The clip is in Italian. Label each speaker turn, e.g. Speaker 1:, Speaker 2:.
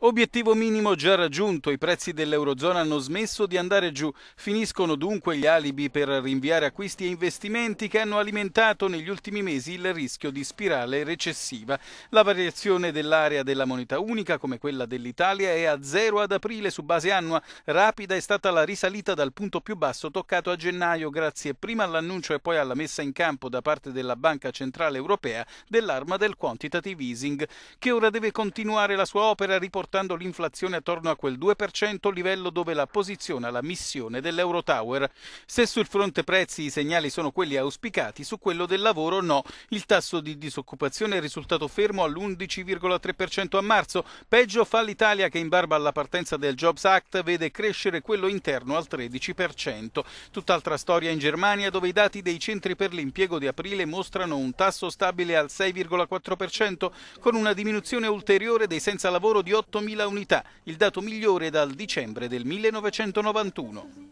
Speaker 1: Obiettivo minimo già raggiunto, i prezzi dell'Eurozona hanno smesso di andare giù, finiscono dunque gli alibi per rinviare acquisti e investimenti che hanno alimentato negli ultimi mesi il rischio di spirale recessiva. La variazione dell'area della moneta unica, come quella dell'Italia, è a zero ad aprile su base annua. Rapida è stata la risalita dal punto più basso toccato a gennaio grazie prima all'annuncio e poi alla messa in campo da parte della Banca Centrale Europea dell'arma del quantitative easing, che ora deve continuare la sua opera riportata portando l'inflazione attorno a quel 2%, livello dove la posiziona la missione dell'Eurotower. Se sul fronte prezzi i segnali sono quelli auspicati, su quello del lavoro no. Il tasso di disoccupazione è risultato fermo all'11,3% a marzo. Peggio fa l'Italia che in barba alla partenza del Jobs Act vede crescere quello interno al 13%. Tutt'altra storia in Germania dove i dati dei centri per l'impiego di aprile mostrano un tasso stabile al 6,4% con una diminuzione ulteriore dei senza lavoro di 8 48.000 unità, il dato migliore dal dicembre del 1991.